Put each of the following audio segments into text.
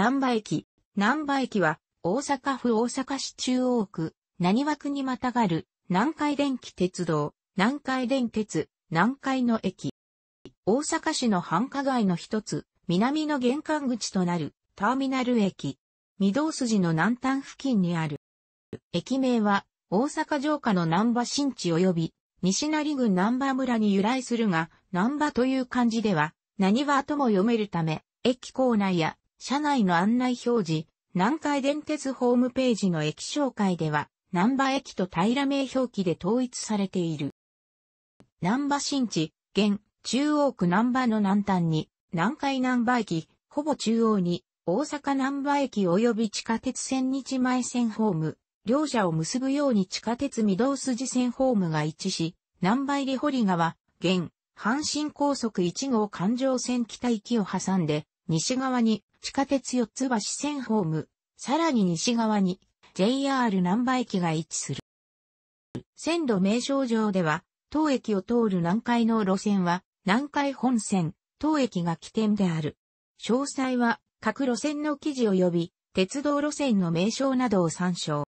南波駅。南波駅は、大阪府大阪市中央区、何区にまたがる、南海電気鉄道、南海電鉄、南海の駅。大阪市の繁華街の一つ、南の玄関口となる、ターミナル駅。御堂筋の南端付近にある。駅名は、大阪城下の南波新地及び、西成郡南波村に由来するが、南波という漢字では、何はとも読めるため、駅構内や車内の案内表示、南海電鉄ホームページの駅紹介では、南波駅と平名表記で統一されている。南波新地、現、中央区南波の南端に、南海南波駅、ほぼ中央に、大阪南波駅及び地下鉄線日前線ホーム、両者を結ぶように地下鉄御堂筋線ホームが一致し、南波入堀川、現、阪神高速1号環状線北行きを挟んで、西側に地下鉄四つ橋線ホーム、さらに西側に JR 南波駅が位置する。線路名称上では、当駅を通る南海の路線は、南海本線、当駅が起点である。詳細は、各路線の記事及び、鉄道路線の名称などを参照。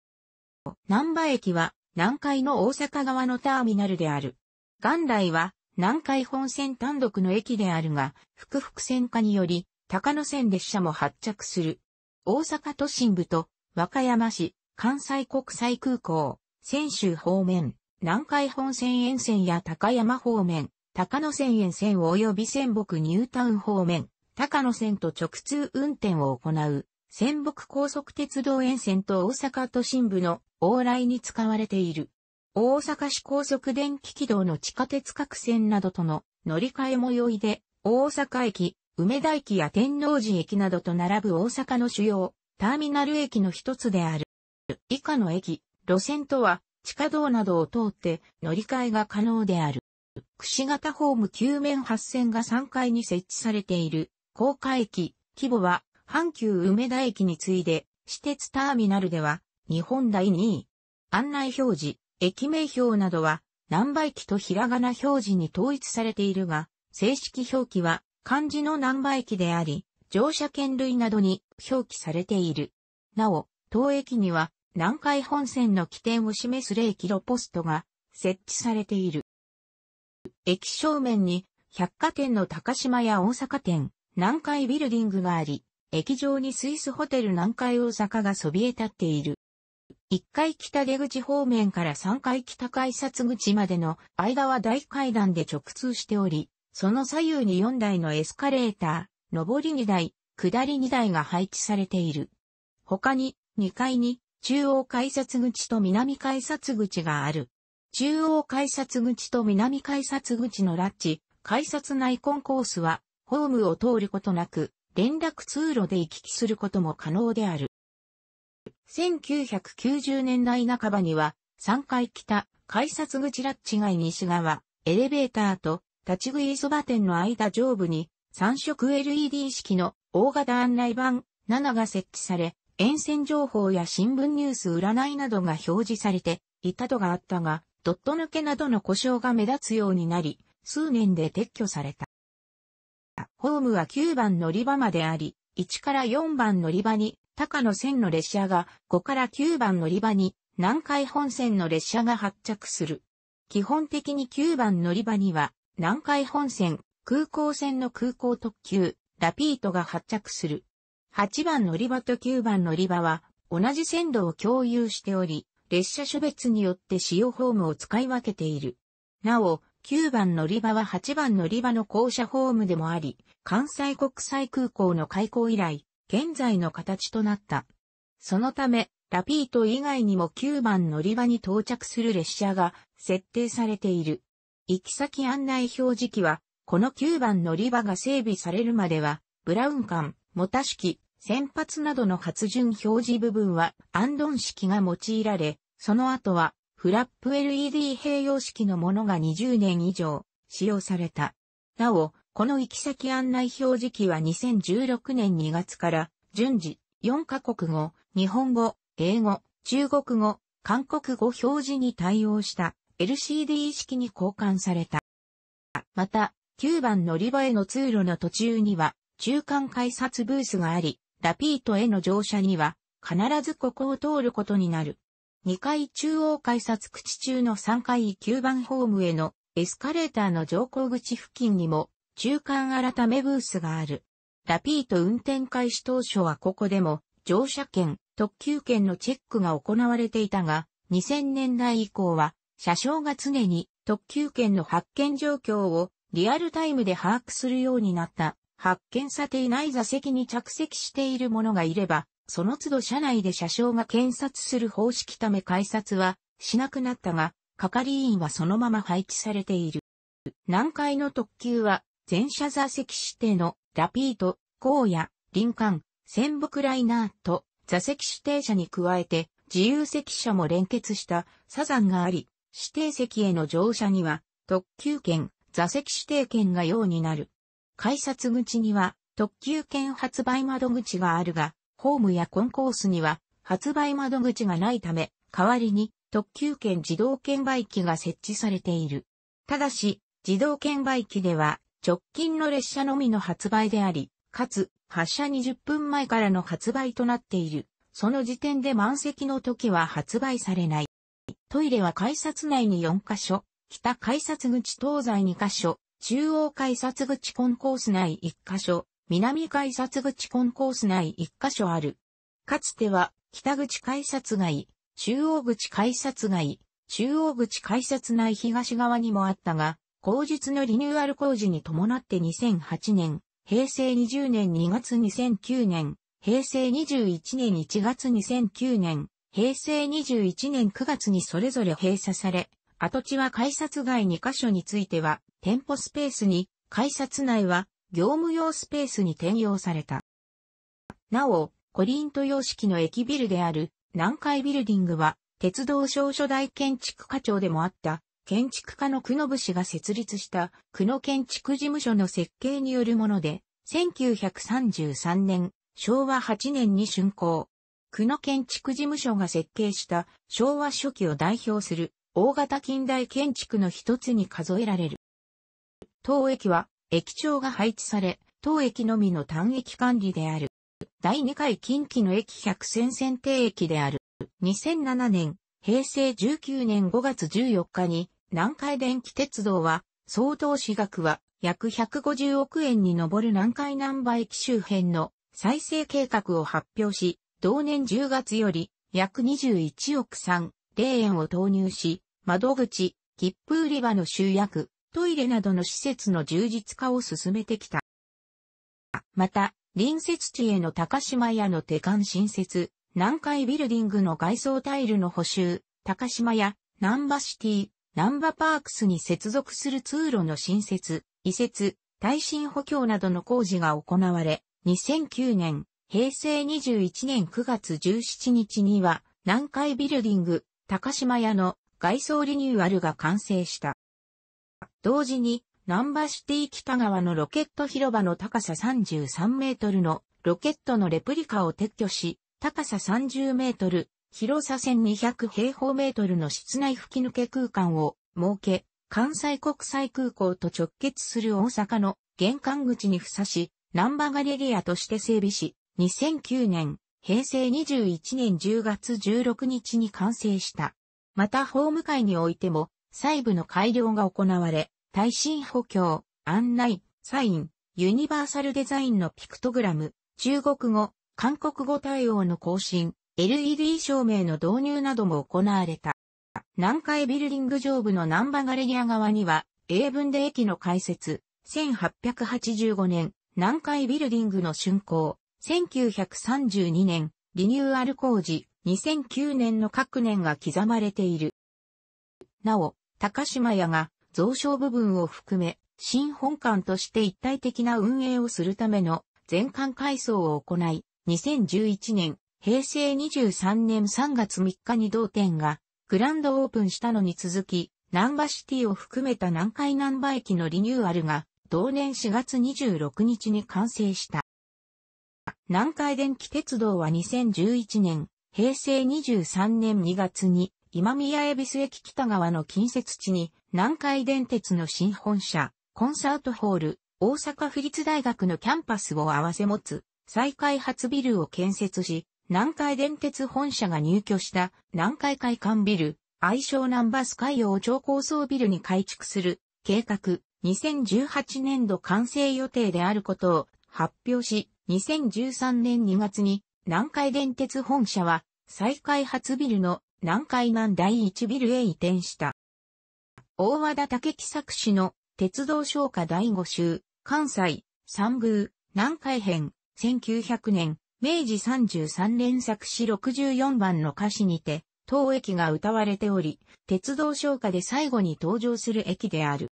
南波駅は、南海の大阪側のターミナルである。元来は、南海本線単独の駅であるが、複々線化により、高野線列車も発着する。大阪都心部と和歌山市、関西国際空港、泉州方面、南海本線沿線や高山方面、高野線沿線及び仙北ニュータウン方面、高野線と直通運転を行う、仙北高速鉄道沿線と大阪都心部の往来に使われている。大阪市高速電気軌道の地下鉄各線などとの乗り換えも容易で、大阪駅、梅田駅や天王寺駅などと並ぶ大阪の主要、ターミナル駅の一つである。以下の駅、路線とは、地下道などを通って乗り換えが可能である。串型ホーム9面8線が3階に設置されている、高架駅、規模は、阪急梅田駅に次いで、私鉄ターミナルでは、日本第2位。案内表示、駅名表などは、何倍機とひらがな表示に統一されているが、正式表記は、漢字の南波駅であり、乗車券類などに表記されている。なお、当駅には南海本線の起点を示す例キロポストが設置されている。駅正面に百貨店の高島や大阪店、南海ビルディングがあり、駅上にスイスホテル南海大阪がそびえ立っている。1階北出口方面から3階北改札口までの間は大階段で直通しており、その左右に4台のエスカレーター、上り2台、下り2台が配置されている。他に、2階に、中央改札口と南改札口がある。中央改札口と南改札口のラッチ、改札内コンコースは、ホームを通ることなく、連絡通路で行き来することも可能である。1990年代半ばには、3階北、改札口ラッチ外西側、エレベーターと立ち食いそば店の間上部に3色 LED 式の大型案内板7が設置され、沿線情報や新聞ニュース占いなどが表示されていたとがあったが、ドット抜けなどの故障が目立つようになり、数年で撤去された。ホームは9番乗り場まであり、1から4番乗り場に高野線の列車が5から9番乗り場に南海本線の列車が発着する。基本的に9番乗り場には南海本線、空港線の空港特急、ラピートが発着する。8番乗り場と9番乗り場は、同じ線路を共有しており、列車種別によって使用ホームを使い分けている。なお、9番乗り場は8番乗り場の校舎ホームでもあり、関西国際空港の開港以来、現在の形となった。そのため、ラピート以外にも9番乗り場に到着する列車が設定されている。行き先案内表示器は、この9番乗り場が整備されるまでは、ブラウン管、モタ式、先発などの発順表示部分はアンドン式が用いられ、その後はフラップ LED 併用式のものが20年以上使用された。なお、この行き先案内表示器は2016年2月から順次4カ国語、日本語、英語、中国語、韓国語表示に対応した。LCD 式に交換された。また、9番乗り場への通路の途中には、中間改札ブースがあり、ラピートへの乗車には、必ずここを通ることになる。2階中央改札口中の3階9番ホームへのエスカレーターの乗降口付近にも中間改めブースがある。ラピート運転開始当初はここでも乗車券、特急券のチェックが行われていたが、2000年代以降は車掌が常に特急券の発券状況をリアルタイムで把握するようになった。発見されていない座席に着席している者がいれば、その都度車内で車掌が検察する方式ため改札はしなくなったが、係員はそのまま配置されている。南海の特急は、全車座席指定のラピート、荒野、林間、仙北ライナーと座席指定車に加えて自由席車も連結したサザンがあり、指定席への乗車には、特急券、座席指定券が用になる。改札口には、特急券発売窓口があるが、ホームやコンコースには、発売窓口がないため、代わりに、特急券自動券売機が設置されている。ただし、自動券売機では、直近の列車のみの発売であり、かつ、発車20分前からの発売となっている。その時点で満席の時は発売されない。トイレは改札内に4カ所、北改札口東西2カ所、中央改札口コンコース内1カ所、南改札口コンコース内1カ所ある。かつては、北口改札街、中央口改札街、中央口改札内東側にもあったが、口述のリニューアル工事に伴って2008年、平成20年2月2009年、平成21年1月2009年、平成21年9月にそれぞれ閉鎖され、跡地は改札外2カ所については、店舗スペースに、改札内は、業務用スペースに転用された。なお、コリント様式の駅ビルである、南海ビルディングは、鉄道省初代建築課長でもあった、建築家の久野武氏が設立した久野建築事務所の設計によるもので、1933年、昭和8年に竣工。区の建築事務所が設計した昭和初期を代表する大型近代建築の一つに数えられる。当駅は駅長が配置され、当駅のみの単駅管理である。第2回近畿の駅百戦選定駅である。2007年、平成19年5月14日に南海電気鉄道は、総投資額は約150億円に上る南海南波駅周辺の再生計画を発表し、同年10月より約21億3、0円を投入し、窓口、切符売り場の集約、トイレなどの施設の充実化を進めてきた。また、隣接地への高島屋の手間新設、南海ビルディングの外装タイルの補修、高島屋、南波シティ、南波パークスに接続する通路の新設、移設、耐震補強などの工事が行われ、2009年、平成21年9月17日には、南海ビルディング、高島屋の外装リニューアルが完成した。同時に、南波シティ北側のロケット広場の高さ33メートルのロケットのレプリカを撤去し、高さ30メートル、広さ1200平方メートルの室内吹き抜け空間を設け、関西国際空港と直結する大阪の玄関口に付さし、南波ガレリアとして整備し、2009年、平成21年10月16日に完成した。また法務会においても、細部の改良が行われ、耐震補強、案内、サイン、ユニバーサルデザインのピクトグラム、中国語、韓国語対応の更新、LED 照明の導入なども行われた。南海ビルディング上部の南バガレリア側には、英文で駅の開設、1885年、南海ビルディングの竣工、1932年、リニューアル工事、2009年の各年が刻まれている。なお、高島屋が増床部分を含め、新本館として一体的な運営をするための全館改装を行い、2011年、平成23年3月3日に同店がグランドオープンしたのに続き、南波シティを含めた南海南波駅のリニューアルが同年4月26日に完成した。南海電気鉄道は2011年、平成23年2月に、今宮恵比寿駅北側の近接地に、南海電鉄の新本社、コンサートホール、大阪府立大学のキャンパスを合わせ持つ、再開発ビルを建設し、南海電鉄本社が入居した南海会館ビル、愛称ナンバス海洋超高層ビルに改築する計画2018年度完成予定であることを発表し、2013年2月に南海電鉄本社は再開発ビルの南海南第1ビルへ移転した。大和田武木作詞の鉄道昇華第5集、関西、三宮、南海編、1900年、明治33年作詞64番の歌詞にて、当駅が歌われており、鉄道昇華で最後に登場する駅である。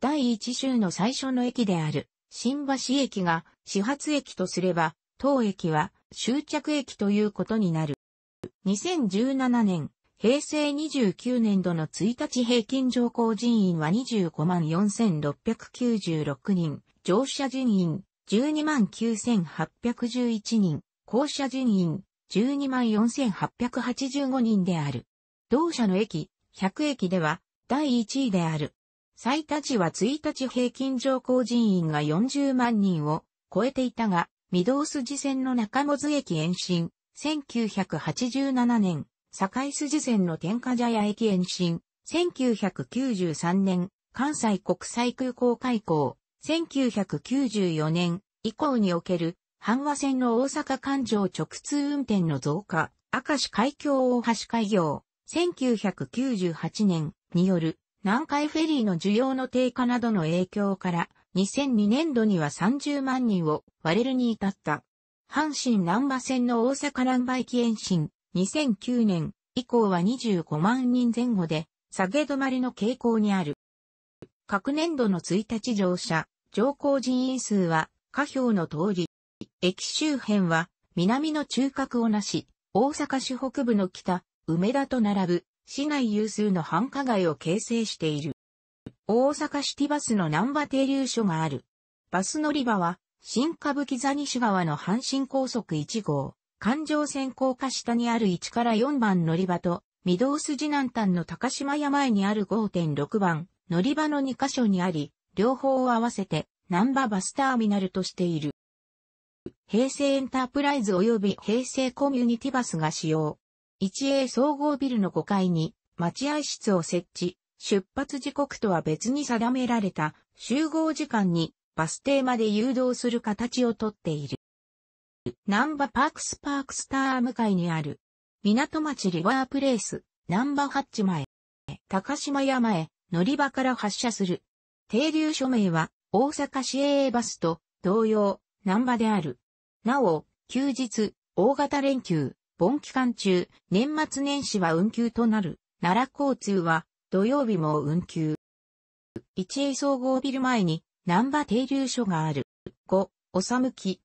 第1週の最初の駅である、新橋駅が始発駅とすれば、当駅は終着駅ということになる。2017年、平成29年度の1日平均乗降人員は25万4696人、乗車人員12万9811人、降車人員12万4885人である。同社の駅、100駅では第1位である。最多値は1日平均乗降人員が40万人を超えていたが、御堂筋線の中本駅延伸、1987年、堺筋線の天下茶屋駅延伸、1993年、関西国際空港開港、1994年以降における、阪和線の大阪環状直通運転の増加、明石海峡大橋開業、1998年による南海フェリーの需要の低下などの影響から、2002年度には30万人を割れるに至った。阪神南波線の大阪南波駅延伸、2009年以降は25万人前後で、下げ止まりの傾向にある。各年度の1日乗車、乗降人員数は、下表の通り。駅周辺は、南の中核をなし、大阪市北部の北、梅田と並ぶ、市内有数の繁華街を形成している。大阪シティバスの南波停留所がある。バス乗り場は、新歌舞伎座西側の阪神高速1号、環状線高架下にある1から4番乗り場と、御堂筋南端の高島屋前にある5.6番、乗り場の2カ所にあり、両方を合わせて、南波バスターミナルとしている。平成エンタープライズ及び平成コミュニティバスが使用。1A 総合ビルの5階に、待合室を設置、出発時刻とは別に定められた集合時間にバス停まで誘導する形をとっている。ン波パークスパークスター向かいにある港町リバープレイスン波ハッチ前高島山へ乗り場から発車する停留署名は大阪市営バスと同様ン波である。なお、休日、大型連休、盆期間中、年末年始は運休となる、奈良交通は、土曜日も運休。一栄総合ビル前に、南波停留所がある。5、おさむき。